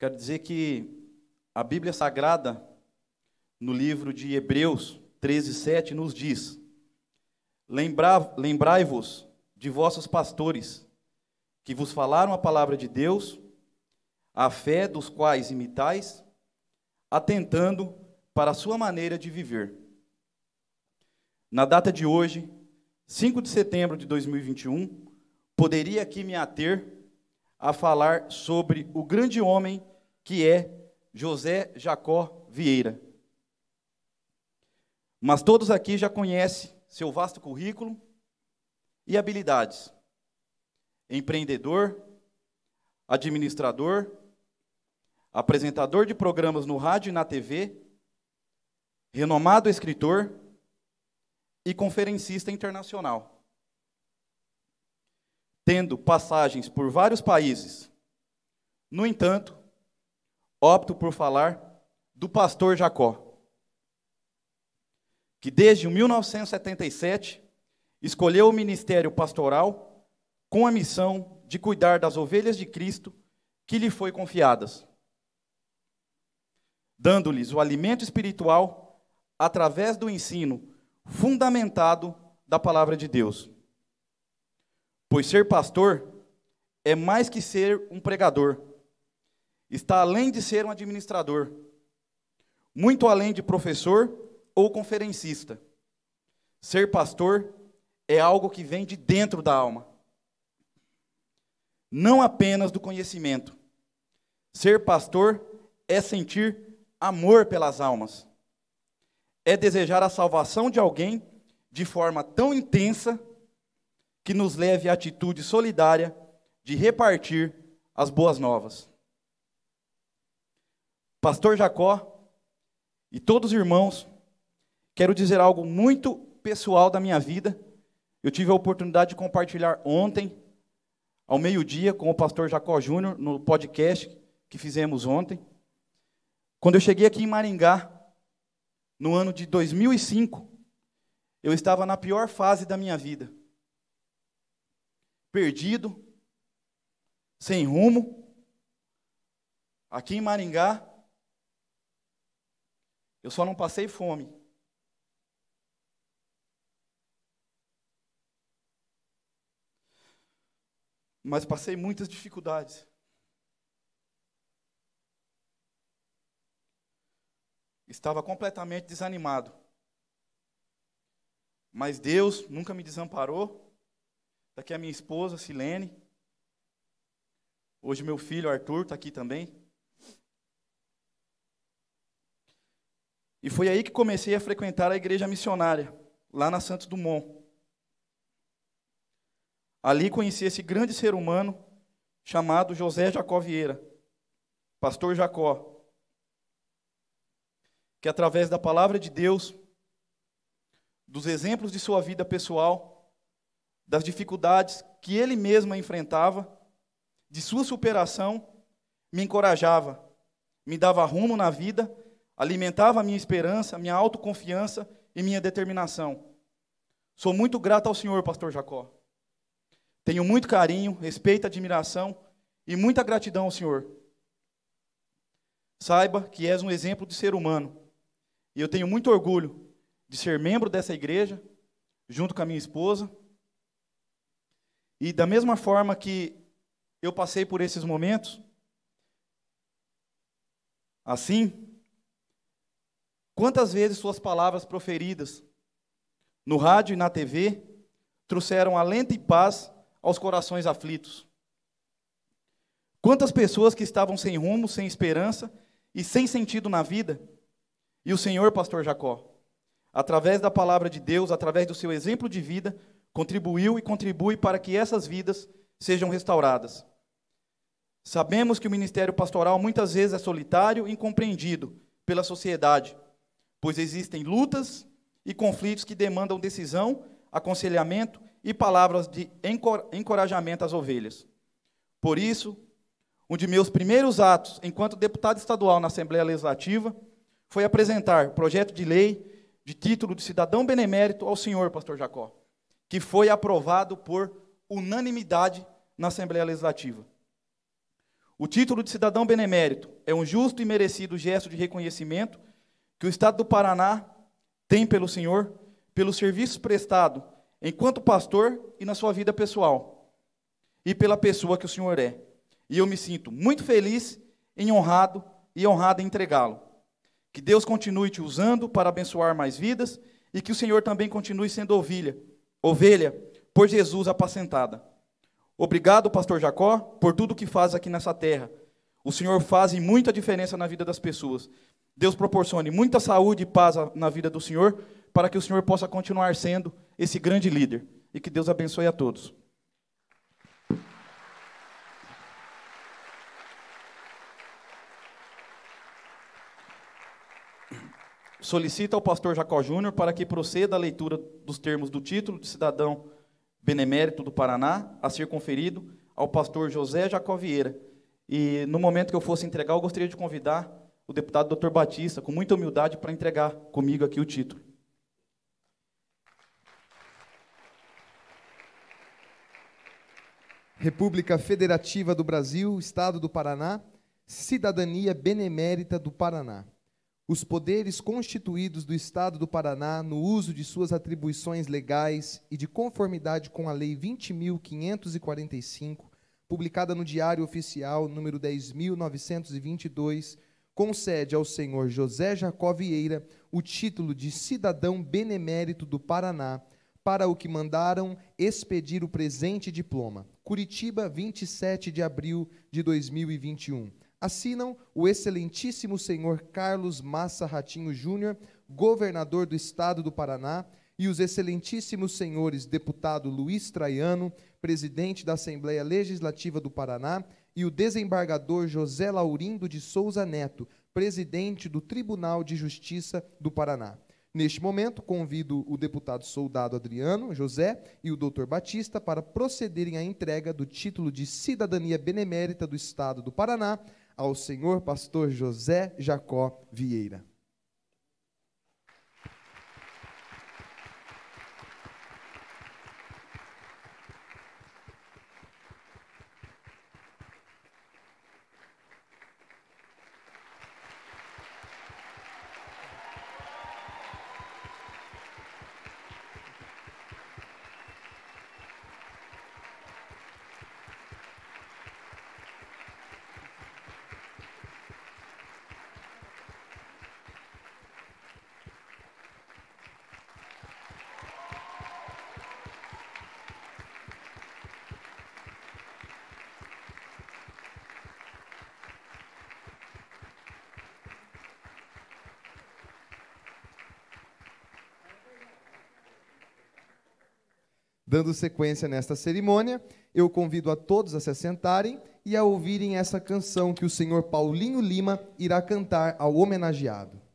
Quero dizer que a Bíblia Sagrada, no livro de Hebreus 13, 7, nos diz: Lembrai-vos de vossos pastores, que vos falaram a palavra de Deus, a fé dos quais imitais, atentando para a sua maneira de viver. Na data de hoje, 5 de setembro de 2021, poderia aqui me ater a falar sobre o grande homem que é José Jacó Vieira. Mas todos aqui já conhecem seu vasto currículo e habilidades. Empreendedor, administrador, apresentador de programas no rádio e na TV, renomado escritor e conferencista internacional. Tendo passagens por vários países. No entanto, opto por falar do pastor Jacó, que desde 1977 escolheu o ministério pastoral com a missão de cuidar das ovelhas de Cristo que lhe foi confiadas, dando-lhes o alimento espiritual através do ensino fundamentado da palavra de Deus. Pois ser pastor é mais que ser um pregador está além de ser um administrador, muito além de professor ou conferencista. Ser pastor é algo que vem de dentro da alma, não apenas do conhecimento. Ser pastor é sentir amor pelas almas, é desejar a salvação de alguém de forma tão intensa que nos leve à atitude solidária de repartir as boas novas pastor Jacó e todos os irmãos, quero dizer algo muito pessoal da minha vida. Eu tive a oportunidade de compartilhar ontem, ao meio-dia, com o pastor Jacó Júnior, no podcast que fizemos ontem. Quando eu cheguei aqui em Maringá, no ano de 2005, eu estava na pior fase da minha vida. Perdido, sem rumo, aqui em Maringá, eu só não passei fome. Mas passei muitas dificuldades. Estava completamente desanimado. Mas Deus nunca me desamparou. Daqui tá aqui a minha esposa, Silene. Hoje meu filho, Arthur, está aqui também. E foi aí que comecei a frequentar a igreja missionária, lá na Santos Dumont. Ali conheci esse grande ser humano chamado José Jacó Vieira, pastor Jacó, que através da palavra de Deus, dos exemplos de sua vida pessoal, das dificuldades que ele mesmo enfrentava, de sua superação, me encorajava, me dava rumo na vida alimentava a minha esperança, a minha autoconfiança e minha determinação. Sou muito grato ao Senhor, pastor Jacó. Tenho muito carinho, respeito, admiração e muita gratidão ao Senhor. Saiba que és um exemplo de ser humano. E eu tenho muito orgulho de ser membro dessa igreja, junto com a minha esposa. E da mesma forma que eu passei por esses momentos, assim, Quantas vezes suas palavras proferidas no rádio e na TV trouxeram alento e paz aos corações aflitos? Quantas pessoas que estavam sem rumo, sem esperança e sem sentido na vida? E o Senhor, pastor Jacó, através da palavra de Deus, através do seu exemplo de vida, contribuiu e contribui para que essas vidas sejam restauradas. Sabemos que o ministério pastoral muitas vezes é solitário e incompreendido pela sociedade, pois existem lutas e conflitos que demandam decisão, aconselhamento e palavras de encorajamento às ovelhas. Por isso, um de meus primeiros atos enquanto deputado estadual na Assembleia Legislativa foi apresentar o projeto de lei de título de cidadão benemérito ao senhor pastor Jacó, que foi aprovado por unanimidade na Assembleia Legislativa. O título de cidadão benemérito é um justo e merecido gesto de reconhecimento que o Estado do Paraná tem pelo senhor, pelo serviço prestado enquanto pastor e na sua vida pessoal, e pela pessoa que o senhor é. E eu me sinto muito feliz e honrado e honrado em entregá-lo. Que Deus continue te usando para abençoar mais vidas e que o Senhor também continue sendo ovelha, ovelha por Jesus apacentada. Obrigado, pastor Jacó, por tudo que faz aqui nessa terra. O Senhor faz muita diferença na vida das pessoas. Deus proporcione muita saúde e paz na vida do Senhor, para que o Senhor possa continuar sendo esse grande líder. E que Deus abençoe a todos. Solicita ao pastor Jacó Júnior para que proceda a leitura dos termos do título de cidadão benemérito do Paraná a ser conferido ao pastor José Jacó Vieira. E no momento que eu fosse entregar, eu gostaria de convidar o deputado Dr. Batista, com muita humildade, para entregar comigo aqui o título. República Federativa do Brasil, Estado do Paraná, Cidadania Benemérita do Paraná. Os poderes constituídos do Estado do Paraná no uso de suas atribuições legais e de conformidade com a Lei 20.545, publicada no Diário Oficial número 10.922, concede ao senhor José Jacó Vieira o título de cidadão benemérito do Paraná, para o que mandaram expedir o presente diploma. Curitiba, 27 de abril de 2021. Assinam o excelentíssimo senhor Carlos Massa Ratinho Júnior, governador do estado do Paraná, e os excelentíssimos senhores deputado Luiz Traiano, presidente da Assembleia Legislativa do Paraná, e o desembargador José Laurindo de Souza Neto, presidente do Tribunal de Justiça do Paraná. Neste momento, convido o deputado soldado Adriano José e o doutor Batista para procederem à entrega do título de Cidadania Benemérita do Estado do Paraná ao senhor pastor José Jacó Vieira. Dando sequência nesta cerimônia, eu convido a todos a se assentarem e a ouvirem essa canção que o senhor Paulinho Lima irá cantar ao homenageado.